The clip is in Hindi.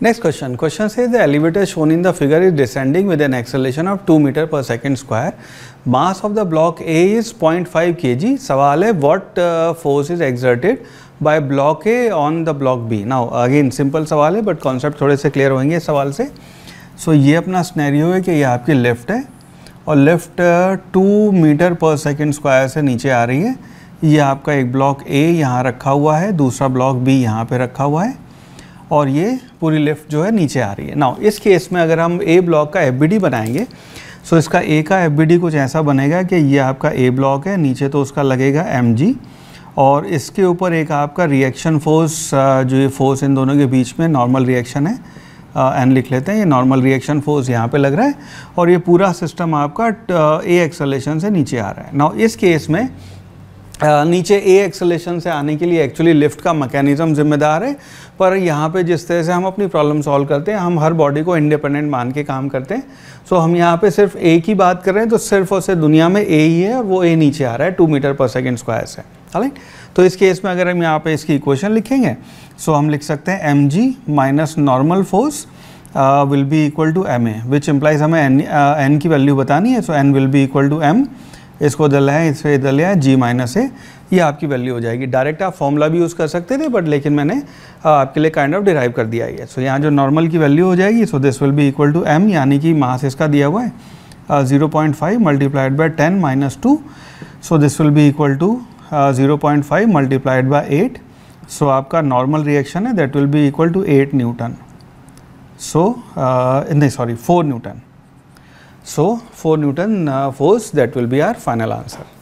Next question. Question says the elevator shown in the figure is descending with an acceleration of 2 meter per second square. Mass of the block A is 0.5 kg. Sawal hai what uh, force is exerted by block A on the block B. Now again simple सवाल है but concept थोड़े से clear होंगे इस सवाल से. So ये अपना scenario है कि ये आपकी lift है और lift uh, 2 metre per second square से नीचे आ रही है. ये आपका एक ब्लॉक A यहाँ रखा हुआ है दूसरा ब्लॉक B यहाँ पे रखा हुआ है और ये पूरी लिफ्ट जो है नीचे आ रही है नाउ इस केस में अगर हम ए ब्लॉक का एफ बनाएंगे सो so इसका ए का एफ कुछ ऐसा बनेगा कि ये आपका ए ब्लॉक है नीचे तो उसका लगेगा एम और इसके ऊपर एक आपका रिएक्शन फोर्स uh, जो ये फोर्स इन दोनों के बीच में नॉर्मल रिएक्शन है एन uh, लिख लेते हैं ये नॉर्मल रिएक्शन फोर्स यहाँ पे लग रहा है और ये पूरा सिस्टम आपका ए uh, एक्सलेशन से नीचे आ रहा है नाउ इस केस में नीचे ए एक्सलेशन से आने के लिए एक्चुअली लिफ्ट का मैकेनिज्म जिम्मेदार है पर यहाँ पे जिस तरह से हम अपनी प्रॉब्लम सॉल्व करते हैं हम हर बॉडी को इंडिपेंडेंट मान के काम करते हैं सो so, हम यहाँ पे सिर्फ ए की बात कर रहे हैं तो सिर्फ और सिर्फ दुनिया में ए ही है और वो ए नीचे आ रहा है two metre per second square से राइट तो इस केस में अगर हम यहाँ पर इसकी इक्वेशन लिखेंगे सो so हम लिख सकते हैं M G minus normal force will be equal to M A which implies हमें एन एन की वैल्यू बतानी है so N will be equal to M इसको इधर लाएँ इसे इधर ले आए जी माइनस ए ये आपकी वैल्यू हो जाएगी डायरेक्ट आप फॉर्मूला भी यूज़ कर सकते थे बट लेकिन मैंने आपके लिए काइंड ऑफ डिराइव कर दिया है सो यहाँ जो नॉर्मल की वैल्यू हो जाएगी so this will be equal to M यानी कि मास इसका दिया हुआ है zero point five multiplied by ten minus two so this will be equal to zero point five multiplied by eight so आपका नॉर्मल रिएक्शन है that will be equal to eight newton so नहीं sorry four newton So, 4 Newton uh, force that will be our final answer.